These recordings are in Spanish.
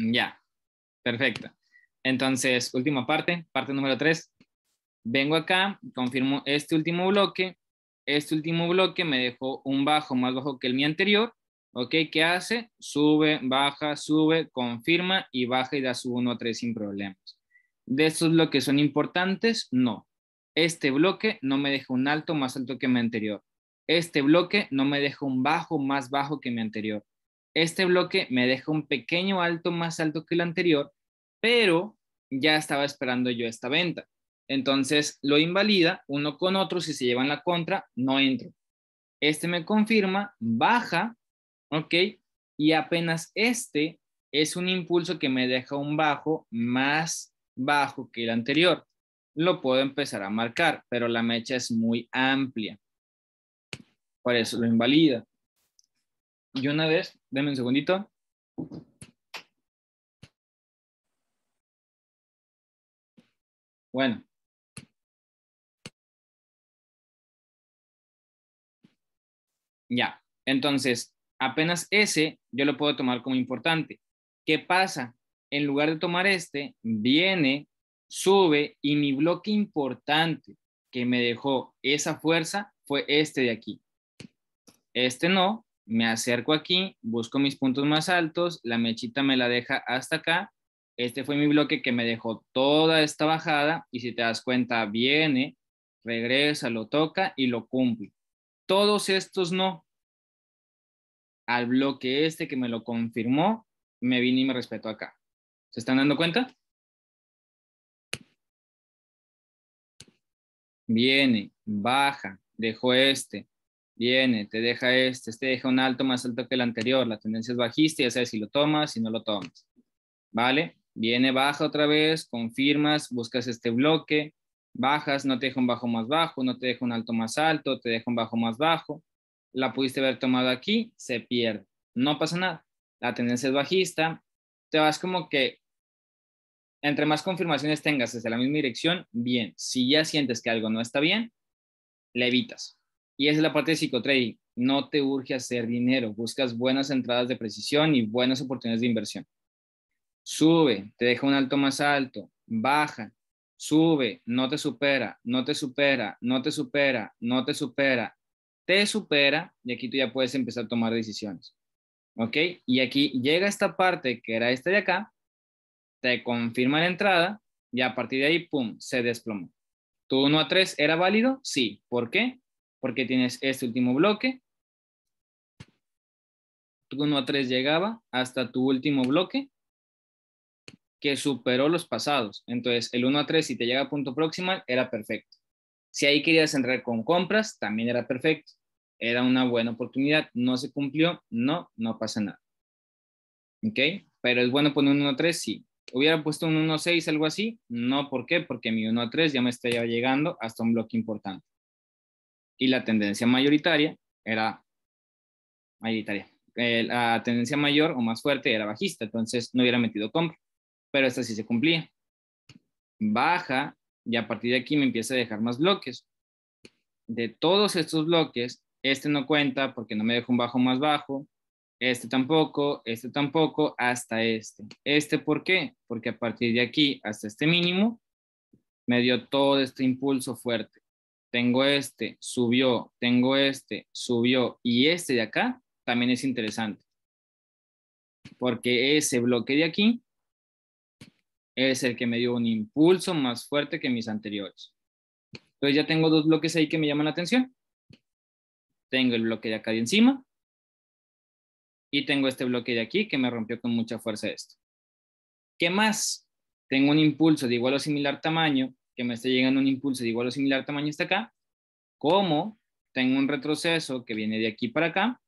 Mm, ya, perfecto. Entonces, última parte, parte número 3. Vengo acá, confirmo este último bloque. Este último bloque me dejó un bajo más bajo que el mío anterior. ¿Ok? ¿Qué hace? Sube, baja, sube, confirma y baja y da su 1 a 3 sin problemas. ¿De estos bloques son importantes? No. Este bloque no me deja un alto más alto que mi anterior. Este bloque no me deja un bajo más bajo que mi anterior este bloque me deja un pequeño alto más alto que el anterior, pero ya estaba esperando yo esta venta. Entonces lo invalida uno con otro, si se llevan la contra, no entro. Este me confirma, baja, ¿ok? Y apenas este es un impulso que me deja un bajo más bajo que el anterior. Lo puedo empezar a marcar, pero la mecha es muy amplia. Por eso lo invalida. Y una vez Deme un segundito. Bueno. Ya, entonces, apenas ese yo lo puedo tomar como importante. ¿Qué pasa? En lugar de tomar este, viene, sube y mi bloque importante que me dejó esa fuerza fue este de aquí. Este no, me acerco aquí, busco mis puntos más altos, la mechita me la deja hasta acá. Este fue mi bloque que me dejó toda esta bajada y si te das cuenta, viene, regresa, lo toca y lo cumple. Todos estos no. Al bloque este que me lo confirmó, me vine y me respetó acá. ¿Se están dando cuenta? Viene, baja, dejó este, viene, te deja este, este deja un alto más alto que el anterior, la tendencia es bajista, ya sabes si lo tomas, si no lo tomas, ¿vale? Viene, baja otra vez, confirmas, buscas este bloque, bajas, no te deja un bajo más bajo, no te deja un alto más alto, te deja un bajo más bajo, la pudiste haber tomado aquí, se pierde, no pasa nada, la tendencia es bajista, te vas como que entre más confirmaciones tengas desde la misma dirección, bien, si ya sientes que algo no está bien, le evitas, y esa es la parte de psicotrading. No te urge hacer dinero, buscas buenas entradas de precisión y buenas oportunidades de inversión. Sube, te deja un alto más alto, baja, sube, no te supera, no te supera, no te supera, no te supera, te supera y aquí tú ya puedes empezar a tomar decisiones. ¿Ok? Y aquí llega esta parte que era esta de acá, te confirma la entrada y a partir de ahí, ¡pum!, se desplomó. ¿Tu 1 a 3 era válido? Sí. ¿Por qué? porque tienes este último bloque. Tu 1 a 3 llegaba hasta tu último bloque que superó los pasados. Entonces, el 1 a 3, si te llega a punto proximal, era perfecto. Si ahí querías entrar con compras, también era perfecto. Era una buena oportunidad. No se cumplió, no, no pasa nada. ¿Ok? Pero es bueno poner un 1 a 3, sí. Hubiera puesto un 1 a 6, algo así. No, ¿por qué? Porque mi 1 a 3 ya me estaba llegando hasta un bloque importante y la tendencia mayoritaria era mayoritaria. Eh, la tendencia mayor o más fuerte era bajista, entonces no hubiera metido compra, pero esta sí se cumplía. Baja y a partir de aquí me empieza a dejar más bloques. De todos estos bloques, este no cuenta porque no me dejó un bajo más bajo, este tampoco, este tampoco, hasta este. ¿Este por qué? Porque a partir de aquí hasta este mínimo me dio todo este impulso fuerte tengo este, subió, tengo este, subió y este de acá también es interesante. Porque ese bloque de aquí es el que me dio un impulso más fuerte que mis anteriores. Entonces ya tengo dos bloques ahí que me llaman la atención. Tengo el bloque de acá de encima y tengo este bloque de aquí que me rompió con mucha fuerza esto. ¿Qué más? Tengo un impulso de igual o similar tamaño que me esté llegando un impulso de igual o similar tamaño hasta acá, como tengo un retroceso que viene de aquí para acá,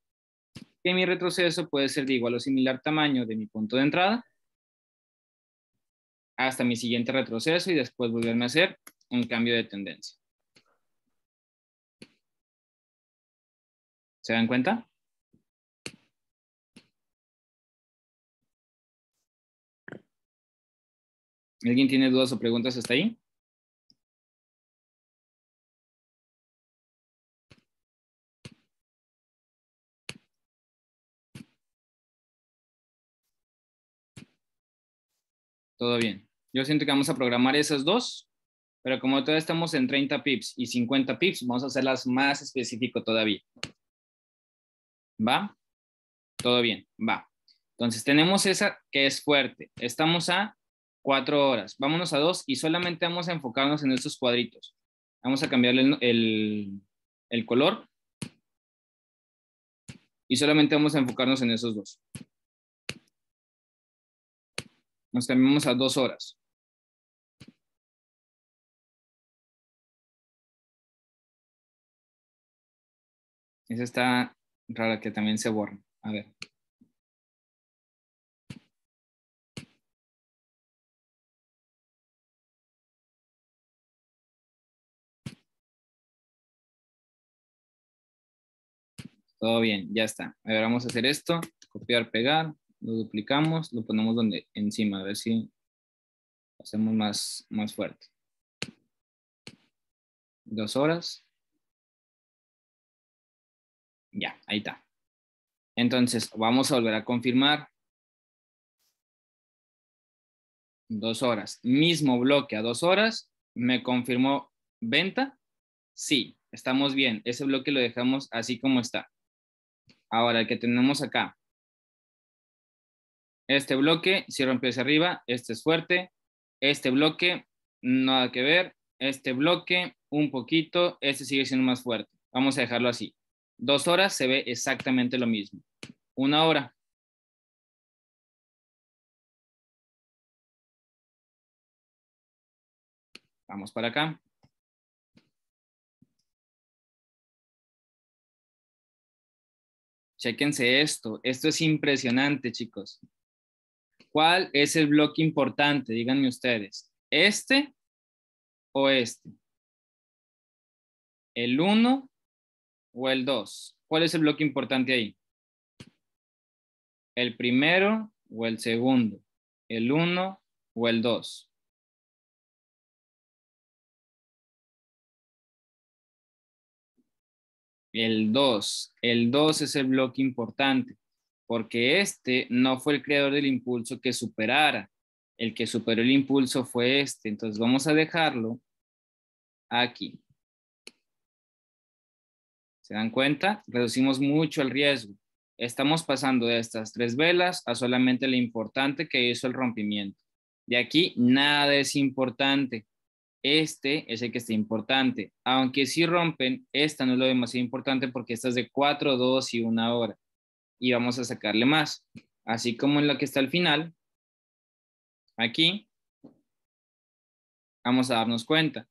que mi retroceso puede ser de igual o similar tamaño de mi punto de entrada hasta mi siguiente retroceso y después volverme a hacer un cambio de tendencia. ¿Se dan cuenta? ¿Alguien tiene dudas o preguntas hasta ahí? todo bien. Yo siento que vamos a programar esas dos, pero como todavía estamos en 30 pips y 50 pips, vamos a hacerlas más específico todavía. ¿Va? Todo bien, va. Entonces tenemos esa que es fuerte. Estamos a 4 horas. Vámonos a dos y solamente vamos a enfocarnos en esos cuadritos. Vamos a cambiarle el color. Y solamente vamos a enfocarnos en esos dos. Nos cambiamos a dos horas. Esa está rara que también se borra. A ver. Todo bien, ya está. A ver, vamos a hacer esto. Copiar, pegar lo duplicamos, lo ponemos donde encima, a ver si hacemos más, más fuerte. Dos horas. Ya, ahí está. Entonces, vamos a volver a confirmar. Dos horas. Mismo bloque a dos horas. Me confirmó venta. Sí, estamos bien. Ese bloque lo dejamos así como está. Ahora, el que tenemos acá, este bloque, si rompe hacia arriba, este es fuerte. Este bloque, nada que ver. Este bloque, un poquito. Este sigue siendo más fuerte. Vamos a dejarlo así. Dos horas se ve exactamente lo mismo. Una hora. Vamos para acá. Chequense esto. Esto es impresionante, chicos. ¿Cuál es el bloque importante? Díganme ustedes. ¿Este o este? ¿El 1 o el 2? ¿Cuál es el bloque importante ahí? ¿El primero o el segundo? ¿El 1 o el 2? El 2. El 2 es el bloque importante porque este no fue el creador del impulso que superara. El que superó el impulso fue este. Entonces vamos a dejarlo aquí. ¿Se dan cuenta? Reducimos mucho el riesgo. Estamos pasando de estas tres velas a solamente lo importante que hizo el rompimiento. De aquí nada es importante. Este es el que está importante. Aunque si rompen, esta no es lo demasiado importante porque esta es de 4, dos y una hora y vamos a sacarle más. Así como en la que está al final, aquí, vamos a darnos cuenta.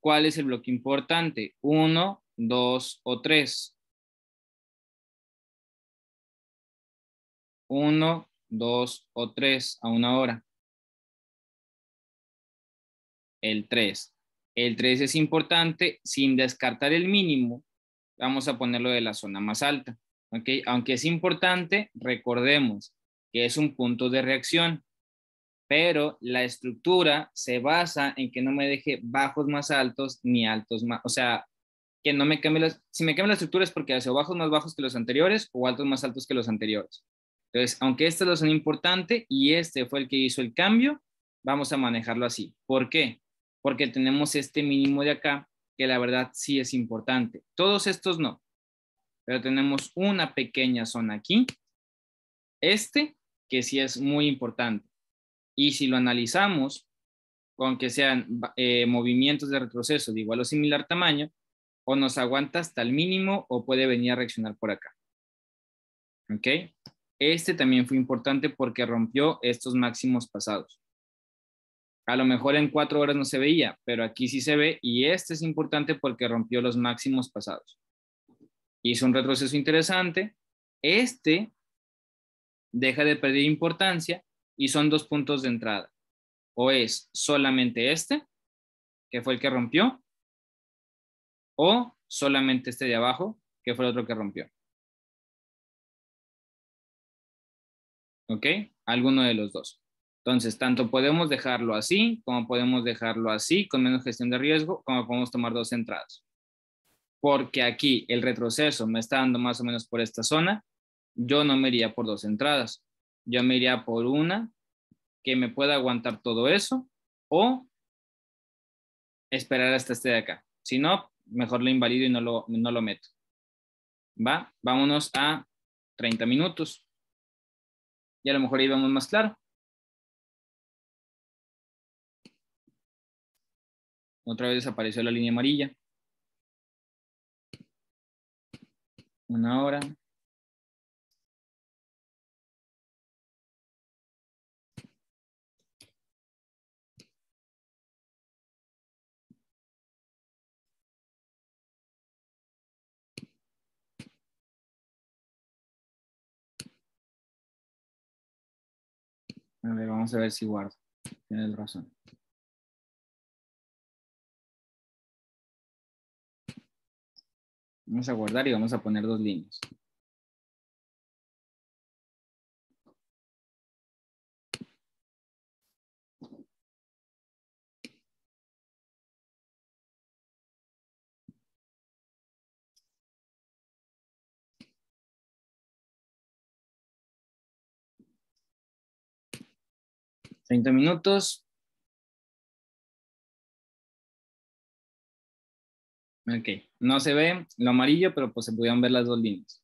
¿Cuál es el bloque importante? Uno, dos o tres. Uno, dos o tres a una hora. El tres. El 3 es importante sin descartar el mínimo. Vamos a ponerlo de la zona más alta. Aunque es importante, recordemos que es un punto de reacción, pero la estructura se basa en que no me deje bajos más altos ni altos más, o sea, que no me cambie las, si me cambia la estructura es porque hace bajos más bajos que los anteriores o altos más altos que los anteriores. Entonces, aunque estos lo son importantes y este fue el que hizo el cambio, vamos a manejarlo así. ¿Por qué? Porque tenemos este mínimo de acá que la verdad sí es importante. Todos estos no pero tenemos una pequeña zona aquí, este, que sí es muy importante. Y si lo analizamos, con que sean eh, movimientos de retroceso de igual o similar tamaño, o nos aguanta hasta el mínimo o puede venir a reaccionar por acá. ¿Ok? Este también fue importante porque rompió estos máximos pasados. A lo mejor en cuatro horas no se veía, pero aquí sí se ve y este es importante porque rompió los máximos pasados hizo un retroceso interesante. Este deja de perder importancia y son dos puntos de entrada. O es solamente este, que fue el que rompió, o solamente este de abajo, que fue el otro que rompió. ¿Ok? Alguno de los dos. Entonces, tanto podemos dejarlo así, como podemos dejarlo así, con menos gestión de riesgo, como podemos tomar dos entradas porque aquí el retroceso me está dando más o menos por esta zona, yo no me iría por dos entradas, yo me iría por una que me pueda aguantar todo eso o esperar hasta este de acá. Si no, mejor lo invalido y no lo, no lo meto. ¿Va? Vámonos a 30 minutos. Y a lo mejor ahí vamos más claro. Otra vez desapareció la línea amarilla. una hora. vamos a ver si guardo. Tiene razón. Vamos a guardar y vamos a poner dos líneas. Treinta minutos, Ok, no se ve lo amarillo, pero pues se pudieron ver las dos líneas.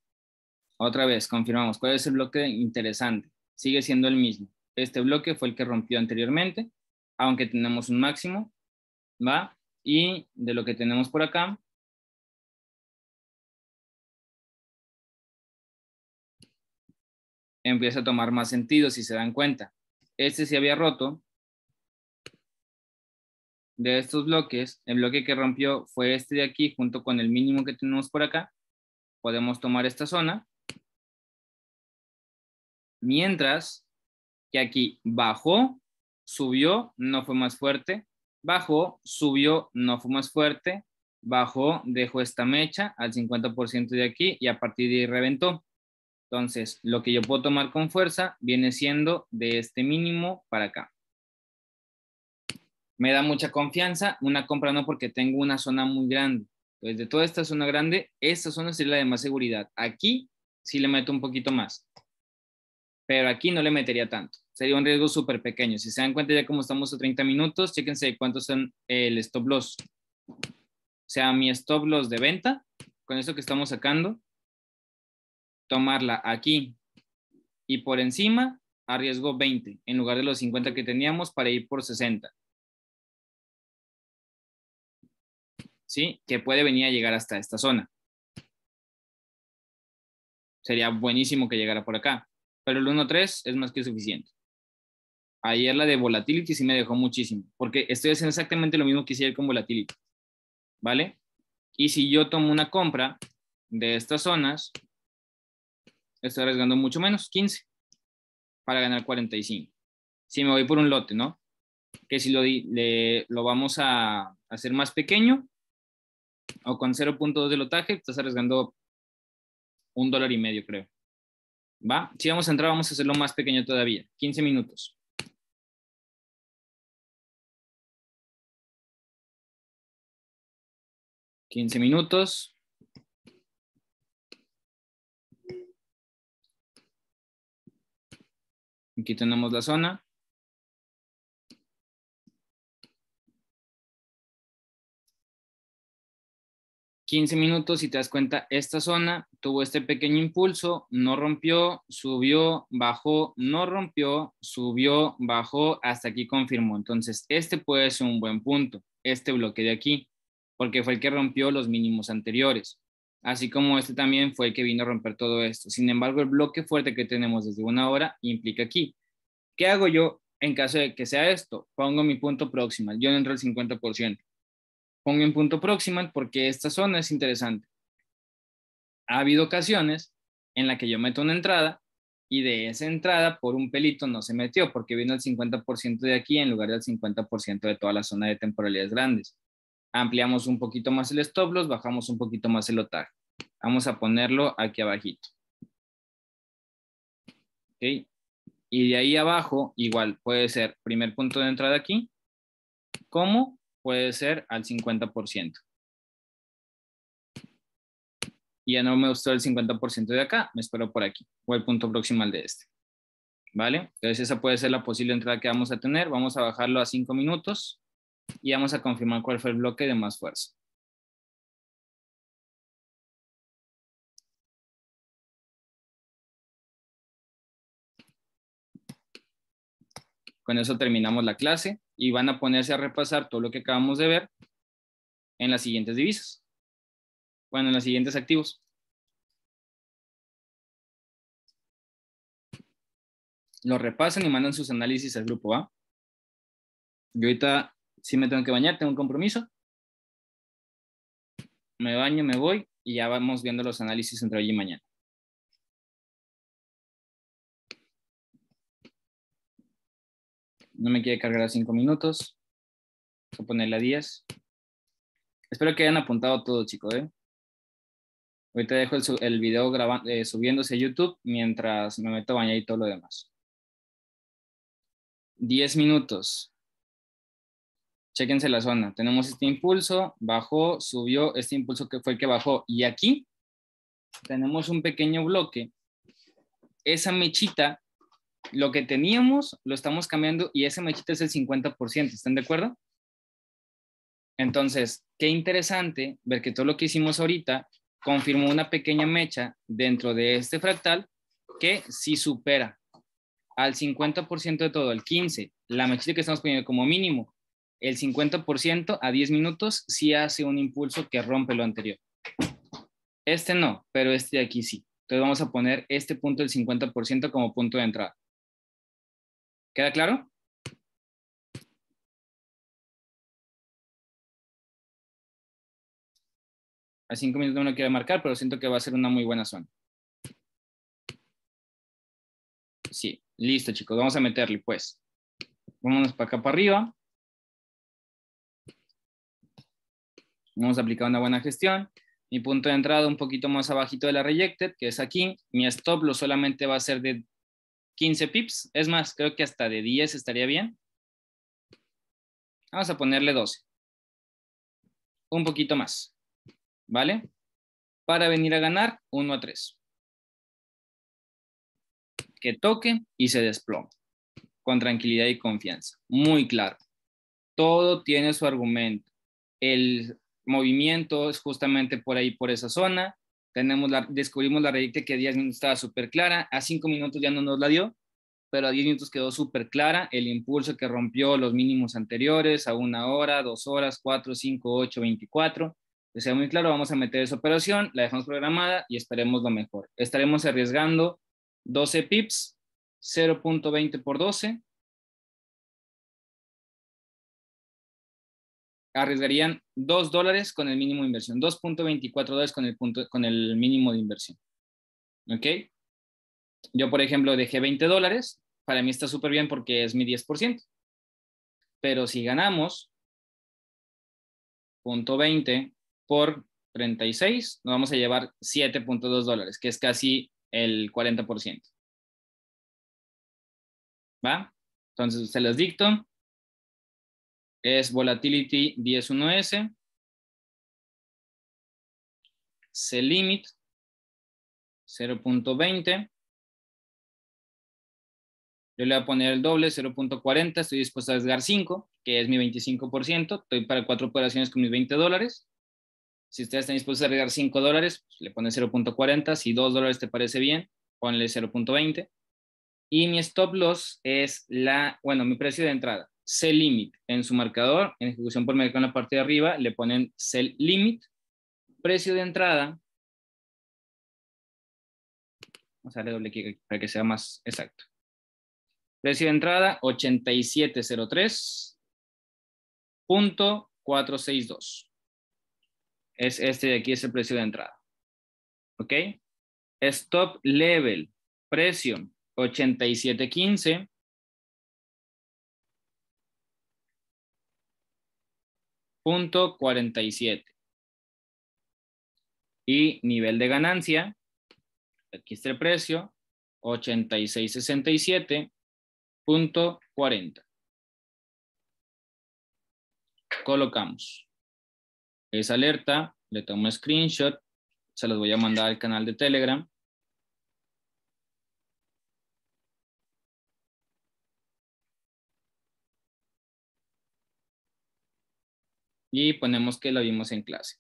Otra vez, confirmamos, ¿cuál es el bloque interesante? Sigue siendo el mismo. Este bloque fue el que rompió anteriormente, aunque tenemos un máximo, ¿va? Y de lo que tenemos por acá, empieza a tomar más sentido si se dan cuenta. Este se había roto, de estos bloques, el bloque que rompió fue este de aquí junto con el mínimo que tenemos por acá. Podemos tomar esta zona. Mientras que aquí bajó, subió, no fue más fuerte, bajó, subió, no fue más fuerte, bajó, dejó esta mecha al 50% de aquí y a partir de ahí reventó. Entonces, lo que yo puedo tomar con fuerza viene siendo de este mínimo para acá me da mucha confianza. Una compra no porque tengo una zona muy grande. Desde toda esta zona grande, esta zona es la de más seguridad. Aquí sí le meto un poquito más, pero aquí no le metería tanto. Sería un riesgo súper pequeño. Si se dan cuenta ya como estamos a 30 minutos, chéquense cuántos son el stop loss. O sea, mi stop loss de venta, con eso que estamos sacando, tomarla aquí y por encima arriesgo 20 en lugar de los 50 que teníamos para ir por 60. ¿sí? Que puede venir a llegar hasta esta zona. Sería buenísimo que llegara por acá, pero el 1.3 es más que suficiente. Ayer la de volatility sí me dejó muchísimo, porque estoy haciendo exactamente lo mismo que hice con volatility, ¿vale? Y si yo tomo una compra de estas zonas, estoy arriesgando mucho menos, 15, para ganar 45. Si me voy por un lote, ¿no? Que si lo, lo vamos a hacer más pequeño, o con 0.2 de lotaje, estás arriesgando un dólar y medio, creo. ¿Va? Si vamos a entrar, vamos a hacerlo más pequeño todavía, 15 minutos. 15 minutos. Aquí tenemos la zona. 15 minutos y te das cuenta, esta zona tuvo este pequeño impulso, no rompió, subió, bajó, no rompió, subió, bajó, hasta aquí confirmó. Entonces, este puede ser un buen punto, este bloque de aquí, porque fue el que rompió los mínimos anteriores, así como este también fue el que vino a romper todo esto. Sin embargo, el bloque fuerte que tenemos desde una hora implica aquí. ¿Qué hago yo en caso de que sea esto? Pongo mi punto próximo yo entro al 50%. Pongo en punto próximo porque esta zona es interesante. Ha habido ocasiones en la que yo meto una entrada y de esa entrada por un pelito no se metió porque vino el 50% de aquí en lugar del 50% de toda la zona de temporalidades grandes. Ampliamos un poquito más el stop loss, bajamos un poquito más el otaje. Vamos a ponerlo aquí abajito. Y de ahí abajo, igual, puede ser primer punto de entrada aquí, ¿Cómo? puede ser al 50%. Y ya no me gustó el 50% de acá, me espero por aquí, o el punto proximal de este. ¿Vale? Entonces esa puede ser la posible entrada que vamos a tener. Vamos a bajarlo a 5 minutos y vamos a confirmar cuál fue el bloque de más fuerza. Con eso terminamos la clase y van a ponerse a repasar todo lo que acabamos de ver en las siguientes divisas. Bueno, en los siguientes activos. Lo repasan y mandan sus análisis al grupo A. Yo ahorita sí me tengo que bañar, tengo un compromiso. Me baño, me voy y ya vamos viendo los análisis entre hoy y mañana. no me quiere cargar a 5 minutos. Voy a ponerle a 10. Espero que hayan apuntado todo, chicos. ¿eh? Ahorita dejo el, video eh, subiéndose a YouTube mientras me meto a bañar y todo lo demás. 10 minutos. Chequense la zona. Tenemos este impulso, bajó, subió, este impulso que fue el que bajó. Y aquí tenemos un pequeño bloque. Esa mechita lo que teníamos lo estamos cambiando y ese mechito es el 50%, ¿están de acuerdo? Entonces, qué interesante ver que todo lo que hicimos ahorita confirmó una pequeña mecha dentro de este fractal que si supera al 50% de todo, al 15%, la mechita que estamos poniendo como mínimo, el 50% a 10 minutos si hace un impulso que rompe lo anterior. Este no, pero este de aquí sí. Entonces vamos a poner este punto del 50% como punto de entrada. ¿Queda claro? A cinco minutos no lo quiero marcar, pero siento que va a ser una muy buena zona. Sí, listo chicos, vamos a meterle pues. Vámonos para acá para arriba. Vamos a aplicar una buena gestión. Mi punto de entrada un poquito más abajito de la rejected, que es aquí. Mi stop lo solamente va a ser de 15 pips. Es más, creo que hasta de 10 estaría bien. Vamos a ponerle 12. Un poquito más. ¿Vale? Para venir a ganar 1 a 3. Que toque y se desplome. Con tranquilidad y confianza. Muy claro. Todo tiene su argumento. El movimiento es justamente por ahí, por esa zona la, descubrimos la redite que a 10 minutos estaba súper clara, a 5 minutos ya no nos la dio, pero a 10 minutos quedó súper clara el impulso que rompió los mínimos anteriores a una hora, 2 horas, 4, 5, 8, 24. que sea, muy claro, vamos a meter esa operación, la dejamos programada y esperemos lo mejor. Estaremos arriesgando 12 pips, 0.20 por 12, arriesgarían 2 dólares con el mínimo de inversión, 2.24 dólares con el, mínimo de inversión. ¿Ok? Yo, por ejemplo, dejé 20 dólares, para mí está súper bien porque es mi 10%. Pero si ganamos 0.20 por 36, nos vamos a llevar 7.2 dólares, que es casi el 40%. ¿Va? Entonces se los dicto es Volatility 101S, C-Limit 0.20, yo le voy a poner el doble, 0.40, estoy dispuesto a arriesgar 5, que es mi 25%, estoy para cuatro operaciones con mis 20 dólares. Si ustedes están dispuestos a arriesgar 5 dólares, pues, le pone 0.40, si 2 dólares te parece bien, ponle 0.20. Y mi stop loss es la, bueno, mi precio de entrada, sell limit en su marcador, en ejecución por mercado en la parte de arriba, le ponen sell limit, precio de entrada. Vamos a darle doble clic para que sea más exacto. Precio de entrada 8703.462. Es este de aquí, es el precio de entrada. ¿Ok? Stop level, precio 8715. .47. Y nivel de ganancia, aquí está el precio, 8667.40. Colocamos. Esa alerta, le tomo screenshot, se los voy a mandar al canal de Telegram y ponemos que la vimos en clase.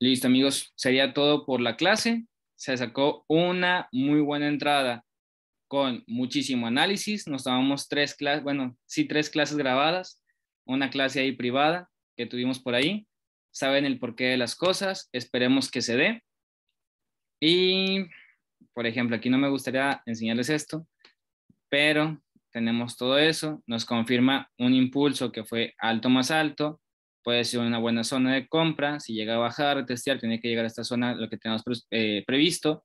Listo, amigos, sería todo por la clase. Se sacó una muy buena entrada con muchísimo análisis. Nos tomamos tres clases, bueno, sí, tres clases grabadas, una clase ahí privada que tuvimos por ahí, saben el porqué de las cosas, esperemos que se dé. Y, por ejemplo, aquí no me gustaría enseñarles esto, pero tenemos todo eso, nos confirma un impulso que fue alto más alto, puede ser una buena zona de compra, si llega a bajar, testear, tiene que llegar a esta zona, lo que tenemos eh, previsto,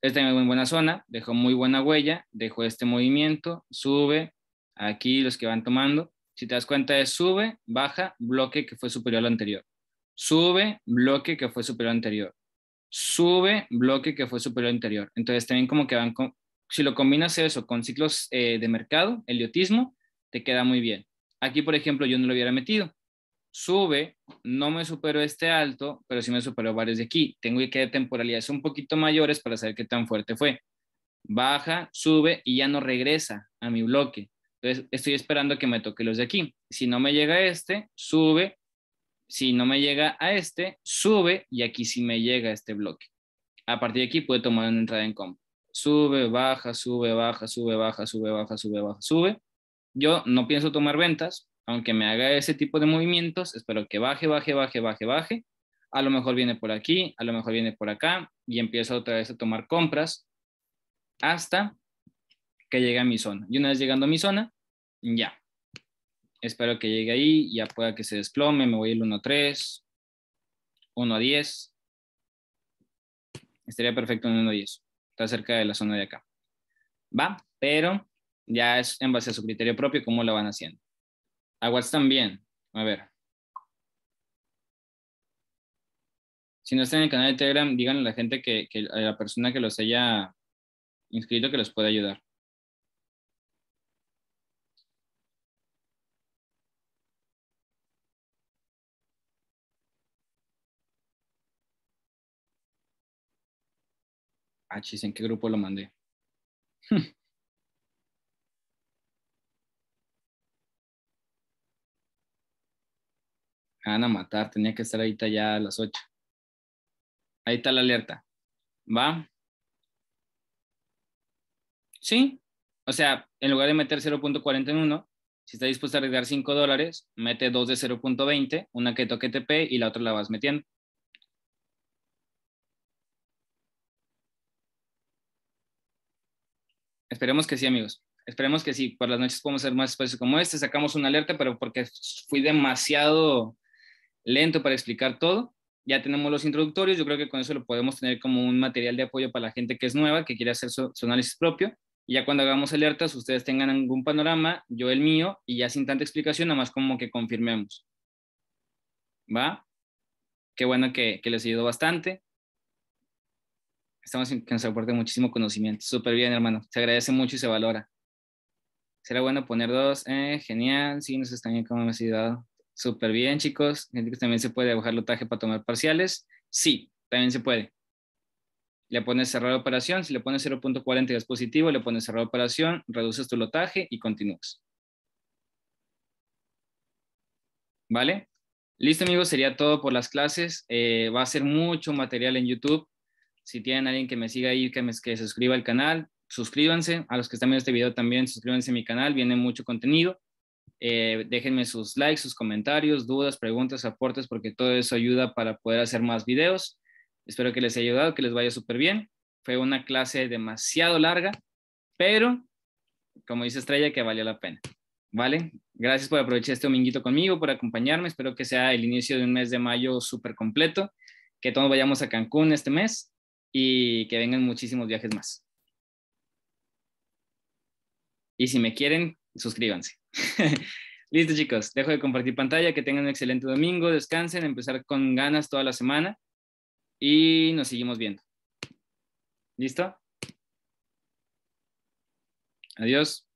esta es muy buena zona, dejó muy buena huella, dejó este movimiento, sube, aquí los que van tomando, si te das cuenta es sube, baja, bloque que fue superior al anterior. Sube, bloque que fue superior al anterior. Sube, bloque que fue superior al anterior. Entonces también como que van, con, si lo combinas eso con ciclos eh, de mercado, eliotismo, te queda muy bien. Aquí, por ejemplo, yo no lo hubiera metido. Sube, no me superó este alto, pero sí me superó varios de aquí. Tengo que de temporalidades un poquito mayores para saber qué tan fuerte fue. Baja, sube y ya no regresa a mi bloque. Entonces, estoy esperando que me toque los de aquí. Si no me llega a este, sube. Si no me llega a este, sube. Y aquí sí me llega este bloque. A partir de aquí puede tomar una entrada en compra. Sube, baja, sube, baja, sube, baja, sube, baja, sube, baja, sube. Yo no pienso tomar ventas, aunque me haga ese tipo de movimientos, espero que baje, baje, baje, baje, baje. A lo mejor viene por aquí, a lo mejor viene por acá y empiezo otra vez a tomar compras hasta que llegue a mi zona. Y una vez llegando a mi zona, ya. Espero que llegue ahí, ya pueda que se desplome, me voy el 1-3, 1-10. Estaría perfecto en 1-10. Está cerca de la zona de acá. Va, pero ya es en base a su criterio propio cómo lo van haciendo. Aguas también. A ver. Si no están en el canal de Telegram, díganle a la gente que, la persona que los haya inscrito que los puede ayudar. Ah, chis, ¿en qué grupo lo mandé? van a matar, tenía que estar ahorita ya a las 8. Ahí está la alerta. ¿Va? Sí. O sea, en lugar de meter 0.41, si está dispuesto a arriesgar 5 dólares, mete 2 de 0.20, una que toque TP y la otra la vas metiendo. Esperemos que sí, amigos. Esperemos que sí. Por las noches podemos hacer más espacios como este. Sacamos una alerta, pero porque fui demasiado lento para explicar todo. Ya tenemos los introductorios. Yo creo que con eso lo podemos tener como un material de apoyo para la gente que es nueva, que quiere hacer su, análisis propio. Y ya cuando hagamos alertas, ustedes tengan algún panorama, yo el mío, y ya sin tanta explicación, nada más como que confirmemos. ¿Va? Qué bueno que, que les ayudó bastante estamos en, que nos aporte muchísimo conocimiento. Súper bien, hermano. Se agradece mucho y se valora. Será bueno poner dos. Eh, genial. Sí, nos están bien como ha ayudado. Súper bien, chicos. También se puede bajar lotaje para tomar parciales. Sí, también se puede. Le pones cerrar operación. Si le pones 0.40 y es positivo, le pones cerrar operación, reduces tu lotaje y continúas. ¿Vale? Listo, amigos. Sería todo por las clases. Eh, va a ser mucho material en YouTube si tienen alguien que me siga ahí, que, me, suscriba al canal, suscríbanse. A los que están viendo este video también, suscríbanse a mi canal, viene mucho contenido. Eh, déjenme sus likes, sus comentarios, dudas, preguntas, aportes, porque todo eso ayuda para poder hacer más videos. Espero que les haya ayudado, que les vaya súper bien. Fue una clase demasiado larga, pero como dice Estrella, que valió la pena. ¿Vale? Gracias por aprovechar este dominguito conmigo, por acompañarme. Espero que sea el inicio de un mes de mayo súper completo, que todos vayamos a Cancún este mes y que vengan muchísimos viajes más. Y si me quieren, suscríbanse. Listo chicos, dejo de compartir pantalla, que tengan un excelente domingo, descansen, empezar con ganas toda la semana y nos seguimos viendo. ¿Listo? Adiós.